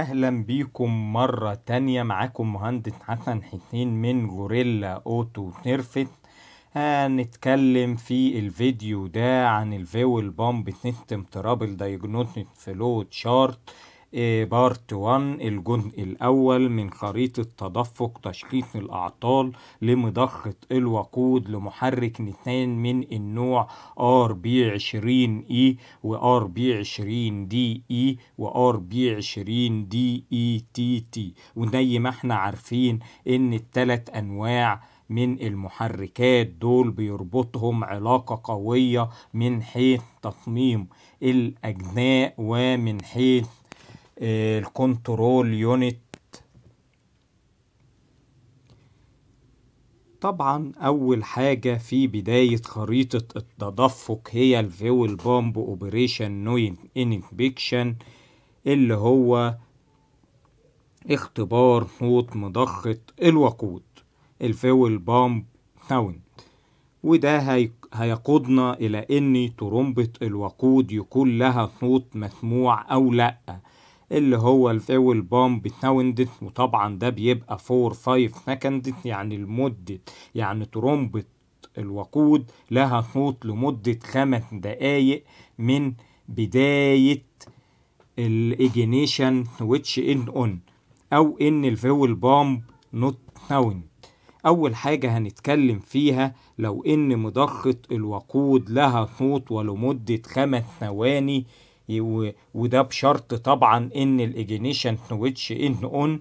اهلا بيكم مرة تانية معاكم مهندس حسن حسين من جوريلا اوتو نيرفت هنتكلم في الفيديو ده عن الفيول بامب سيستم ترابل دايجنوستيك فلو شارت بارت 1 الجزء الأول من خريطة تدفق تشخيص الأعطال لمضخة الوقود لمحرك نتان من النوع RB20E و RB20DE و RB20DETT وزي ما احنا عارفين إن التلات أنواع من المحركات دول بيربطهم علاقة قوية من حيث تصميم الأجزاء ومن حيث الكنترول يونت طبعا أول حاجة في بداية خريطة التدفق هي الفيول بومب اوبريشن نوين انبكشن اللي هو اختبار موت مضخة الوقود الفيول بومب ناوند وده هيقودنا إلى إن ترمبة الوقود يكون لها صوت مسموع أو لأ اللي هو الفيول بامب ناوندت وطبعا ده بيبقى 4 5 نكندت يعني لمدة يعني ترومبة الوقود لها صوت لمدة خمس دقايق من بداية الايجينيشن سويتش ان اون او ان الفيول بامب نوت ناوند أول حاجة هنتكلم فيها لو إن مضخة الوقود لها صوت ولمدة خمس ثواني وده بشرط طبعا ان الايجينيشن سويتش ان اون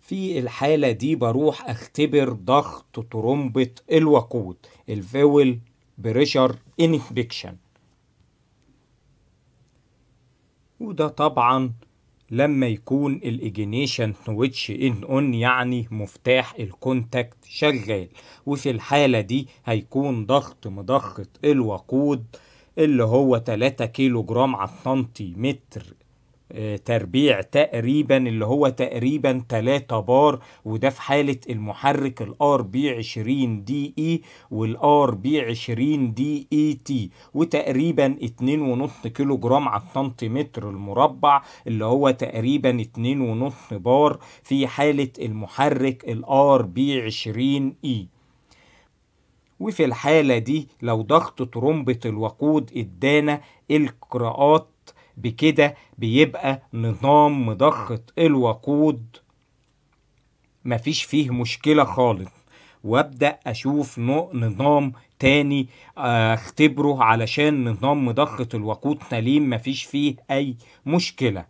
في الحالة دي بروح اختبر ضغط ترمبه الوقود الفيول بريشر انفكشن وده طبعا لما يكون الايجينيشن سويتش ان اون يعني مفتاح الكونتاكت شغال وفي الحالة دي هيكون ضغط مضخة الوقود اللي هو 3 كيلو جرام على السنتيمتر تربيع تقريبا اللي هو تقريبا 3 بار وده في حالة المحرك الار بي 20 دي اي والار بي 20 دي اي تي وتقريبا 2.5 كيلو جرام على السنتيمتر المربع اللي هو تقريبا 2.5 بار في حالة المحرك الار بي 20 اي وفي الحالة دي لو ضغط ترمبة الوقود ادانا القراءات بكده بيبقى نظام مضخة الوقود مفيش فيه مشكلة خالص وابدأ اشوف نظام تاني آه، اختبره علشان نظام مضخة الوقود سليم مفيش فيه اي مشكلة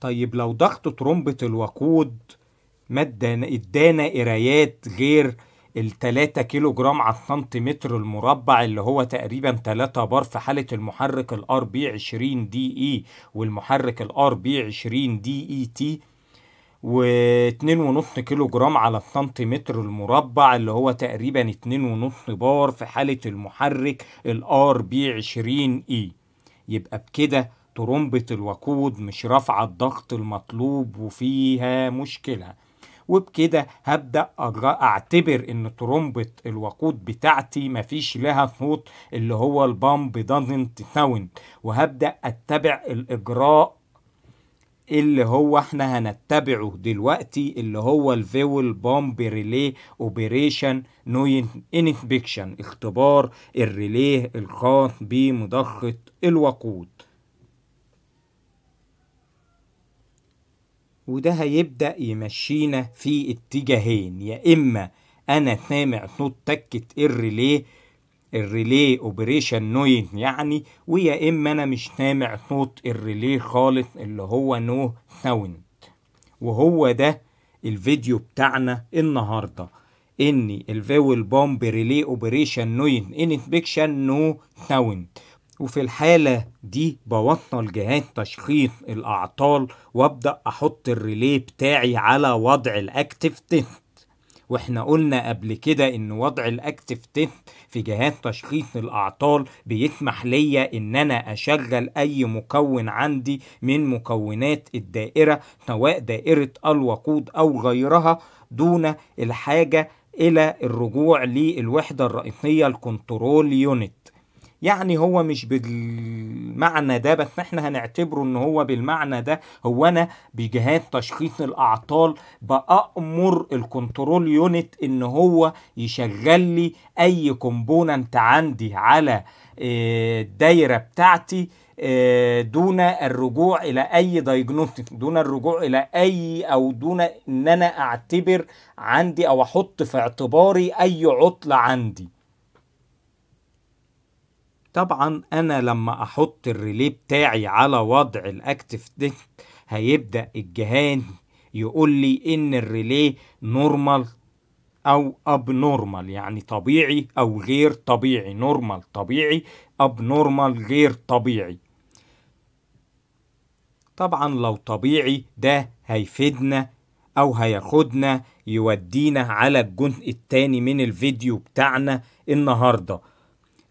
طيب لو ضغط ترمبة الوقود ما ادانا قرايات غير ال 3 كيلو جرام على السنتيمتر المربع اللي هو تقريبا 3 بار في حالة المحرك الار بي 20 دي اي والمحرك الار بي 20 دي اي تي و2.5 كيلو جرام على السنتيمتر المربع اللي هو تقريبا 2.5 بار في حالة المحرك الار بي 20 اي يبقى بكده ترمبة الوقود مش رافعة الضغط المطلوب وفيها مشكلة وبكده هبدأ أعتبر إن ترمبة الوقود بتاعتي مفيش لها صوت اللي هو البامب دازنت ساوند وهبدأ أتبع الإجراء اللي هو احنا هنتبعه دلوقتي اللي هو الفيول بامب ريلي اوبريشن نوين انفكشن اختبار الريليه الخاص بمضخه الوقود وده هيبدأ يمشينا في اتجاهين يا إما أنا اتنامع نوت تكة الريليه الريليه اوبريشن نوين يعني ويا اما انا مش سامع صوت الريليه خالص اللي هو نو ساوند وهو ده الفيديو بتاعنا النهارده ان الفيول بومب ريليه اوبريشن نوين انسبكشن نو ساوند وفي الحالة دي بوطل جهاز تشخيص الأعطال وأبدأ أحط الريلي بتاعي على وضع الأكتف تيست واحنا قلنا قبل كده ان وضع الاكتف تيست في جهاز تشخيص الاعطال بيسمح ليا ان انا اشغل اي مكون عندي من مكونات الدائره سواء دائره الوقود او غيرها دون الحاجه الى الرجوع للوحده الرئيسيه الكنترول يونت يعني هو مش بالمعنى ده بس احنا هنعتبره ان هو بالمعنى ده هو انا بجهاز تشخيص الاعطال بامر الكنترول يونت ان هو يشغل لي اي كومبوننت عندي على آه، الدايره بتاعتي آه، دون الرجوع الى اي دايجنوستيك دون الرجوع الى اي او دون ان انا اعتبر عندي او احط في اعتباري اي عطل عندي طبعا انا لما احط الريلي بتاعي على وضع الاكتف ديت هيبدأ الجهاز يقول لي ان الريلي نورمال او اب نورمال يعني طبيعي او غير طبيعي نورمال طبيعي اب نورمال غير طبيعي طبعا لو طبيعي ده هيفيدنا او هياخدنا يودينا على الجزء التاني من الفيديو بتاعنا النهارده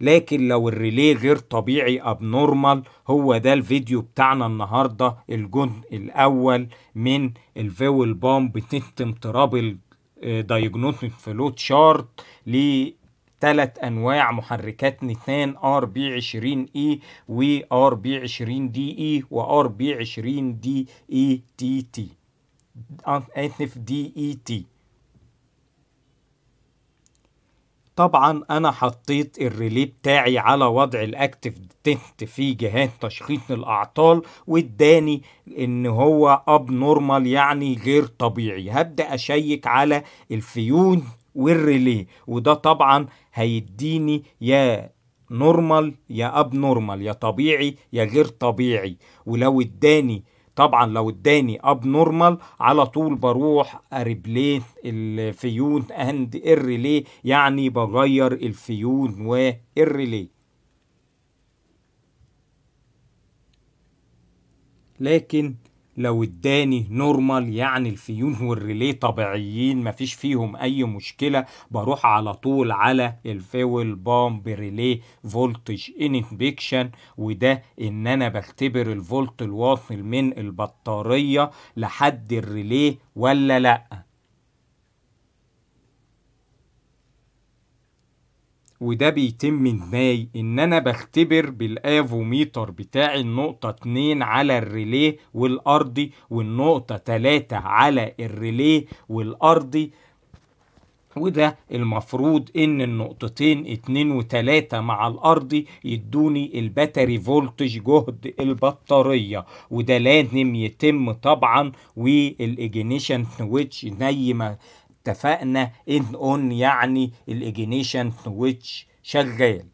لكن لو الريلي غير طبيعي ابنورمال هو ده الفيديو بتاعنا النهارده الجزء الاول من الفيول بامب تيتم ترابل الدايجنوستيك آه، فلوت شارت لتلات انواع محركات نيتان ار بي 20 اي و ار بي 20 دي اي و ار بي 20 دي اي تي تي اف دي اي تي طبعا انا حطيت الريلي بتاعي على وضع الاكتف تنت في جهاز تشخيص الاعطال واداني ان هو اب نورمال يعني غير طبيعي هبدا اشيك على الفيون والريلي وده طبعا هيديني يا نورمال يا اب نورمال يا طبيعي يا غير طبيعي ولو اداني طبعا لو اداني اب نورمال على طول بروح ريبليت الفيون اند الريلي يعني بغير الفيون والريلي لكن لو اداني نورمال يعني الفيون والريليه طبيعيين مفيش فيهم اي مشكله بروح على طول على الفيول بامب ريلي فولتج انبكشن وده ان انا بختبر الفولت الواصل من البطاريه لحد الريليه ولا لا وده بيتم ازاي ان انا بختبر بالافوميتر بتاعي النقطة 2 على الريليه والارضي والنقطة 3 على الريليه والارضي وده المفروض ان النقطتين اتنين وتلاتة مع الارضي يدوني الباتري فولتج جهد البطارية وده لازم يتم طبعا والاجينيشن سويتش زي ما اتفقنا ان اون يعني الايجينيشن سويتش شغال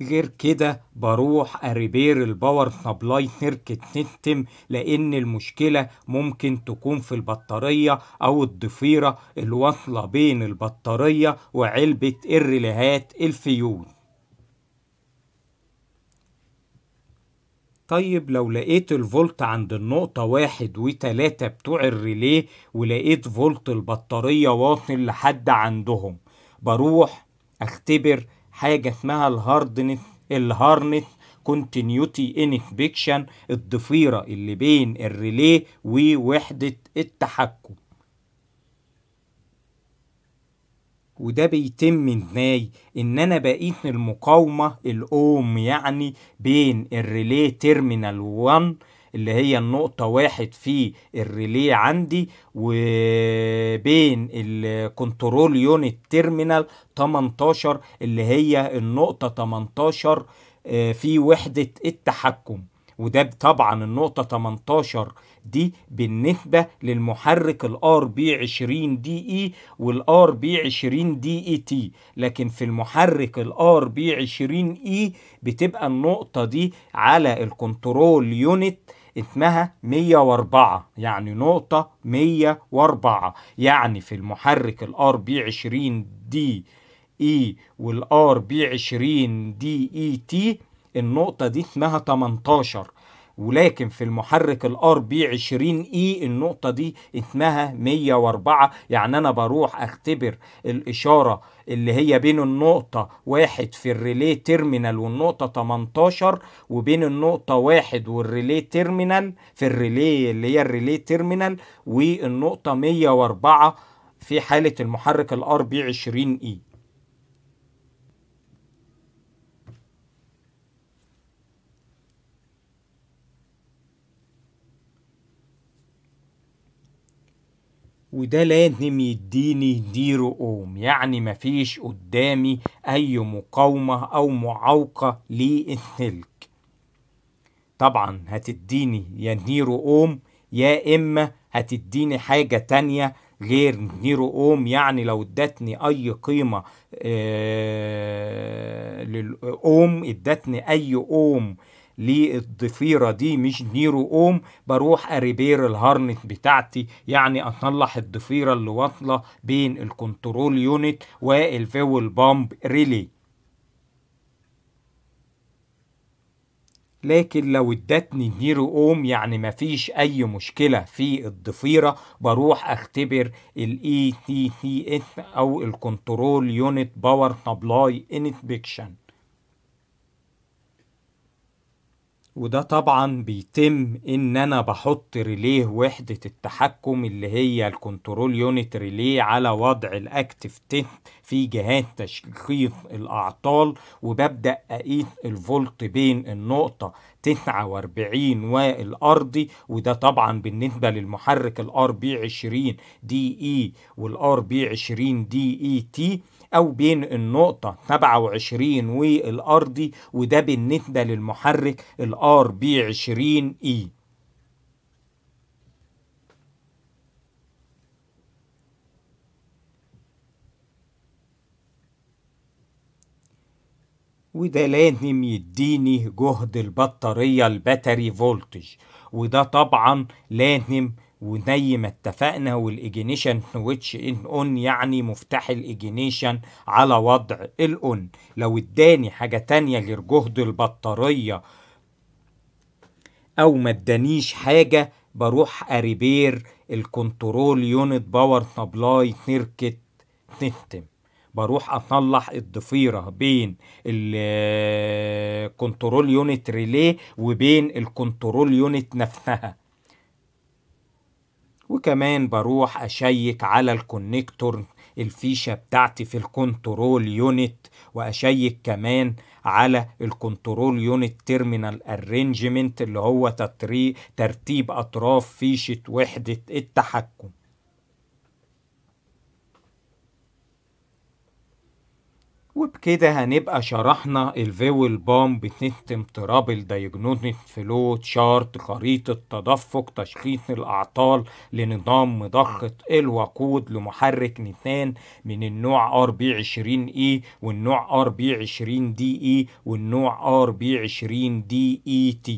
غير كده بروح اريبير الباور سبلاي سيركت سيستم لان المشكله ممكن تكون في البطاريه او الضفيره الواصله بين البطاريه وعلبه الريلهات الفيوز طيب لو لقيت الفولت عند النقطة واحد وتلاتة بتوع الريليه ولقيت فولت البطارية واصل لحد عندهم بروح اختبر حاجة اسمها الهاردنس الهارنس كونتينيوتي انسبكشن الضفيرة اللي بين الريليه ووحدة التحكم وده بيتم ازاي ان انا بقيت المقاومة الاوم يعني بين الريلي تيرمينال 1 اللي هي النقطة واحد في الريلي عندي وبين الكنترول يونت تيرمينال 18 اللي هي النقطة 18 آه، في وحدة التحكم وده طبعا النقطة 18 دي بالنسبة للمحرك الار بي 20 دي اي والار بي 20 دي اي تي لكن في المحرك الار بي 20 اي بتبقى النقطة دي على الكنترول يونت اسمها 104 يعني نقطة 104 يعني في المحرك الار بي 20 دي اي والار بي 20 دي اي تي النقطة دي اسمها 18 ولكن في المحرك الار بي 20 اي النقطه دي اسمها 104 يعني انا بروح اختبر الاشاره اللي هي بين النقطه واحد في الريلي تيرمينال والنقطه 18 وبين النقطه واحد والريلي تيرمينال في الريلي اللي هي الريلي تيرمينال والنقطه 104 في حاله المحرك الار بي 20 اي وده لازم يديني دير اوم يعني مفيش قدامي أي مقاومة أو معوقة للسلك طبعا هتديني يا نيرو اوم يا إما هتديني حاجة تانية غير نيرو اوم يعني لو ادتني أي قيمة آه، للاوم ادتني أي اوم للضفيرة دي مش نيرو اوم بروح اريبير الهارنت بتاعتي يعني اصلح الضفيرة اللي واصلة بين الكنترول يونت والفيول بامب ريلي لكن لو ادتني نيرو اوم يعني مفيش اي مشكله في الضفيره بروح اختبر الاي تي تي اس او الكنترول يونت باور سبلاي انسبكشن وده طبعا بيتم ان انا بحط ريليه وحدة التحكم اللي هي الكنترول يونت ريليه على وضع الاكتف تنت في جهاز تشخيص الاعطال وببدأ اقيس الفولت بين النقطة 49 والأرضي وده طبعا بالنسبة للمحرك الار بي 20 دي اي والار بي 20 دي اي تي أو بين النقطة 27 والأرضي وده بالنسبة للمحرك الار بي 20 اي وده لازم يديني جهد البطارية الباتري فولتج وده طبعا لازم وزي ما اتفقنا والايجينيشن سويتش ان اون يعني مفتاح الايجينيشن على وضع الاون لو اداني حاجة تانية غير جهد البطارية او ما ادانيش حاجة بروح اريبير الكنترول يونت باور سبلاي سيركت سيستم بروح اصلح الضفيره بين الكنترول يونت ريلي وبين الكنترول يونت نفسها وكمان بروح اشيك على الكونكتور الفيشه بتاعتي في الكنترول يونت واشيك كمان على الكنترول يونت تيرمينال ارينجمنت اللي هو ترتيب اطراف فيشه وحده التحكم وبكده هنبقى شرحنا الفيول بامب تنتم ترابل دايجنونت فلو تشارت خريطة تدفق تشخيص الأعطال لنظام مضخة الوقود لمحرك نيسان من النوع RB20E والنوع RB20DE والنوع RB20DET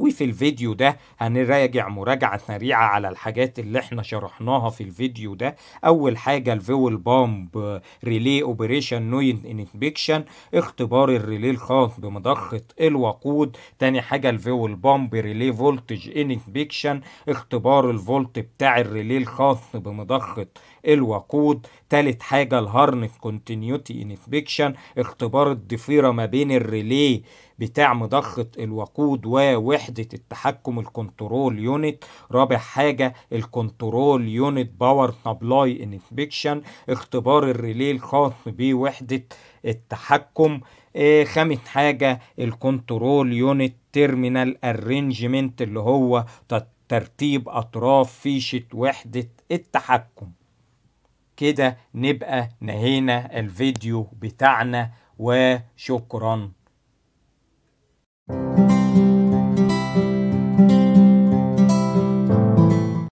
وفي الفيديو ده هنراجع مراجعة سريعة على الحاجات اللي احنا شرحناها في الفيديو ده أول حاجة الفيول بامب ريلي اوبريشن نوين انتبكشن اختبار الريلي الخاص بمضخة الوقود تاني حاجة الفيول بامب ريلي فولتج انتبكشن اختبار الفولت بتاع الريلي الخاص بمضخة الوقود تالت حاجة الهارنس كونتينيوتي انتبكشن اختبار الضفيرة ما بين الريلي بتاع مضخة الوقود ووحدة التحكم الكنترول يونت رابع حاجة الكنترول يونت باور سبلاي انفكشن اختبار الريلي الخاص بوحدة التحكم آه خامس حاجة الكنترول يونت تيرمينال ارينجمنت اللي هو ترتيب اطراف فيشة وحدة التحكم كده نبقى نهينا الفيديو بتاعنا وشكرا Thank you.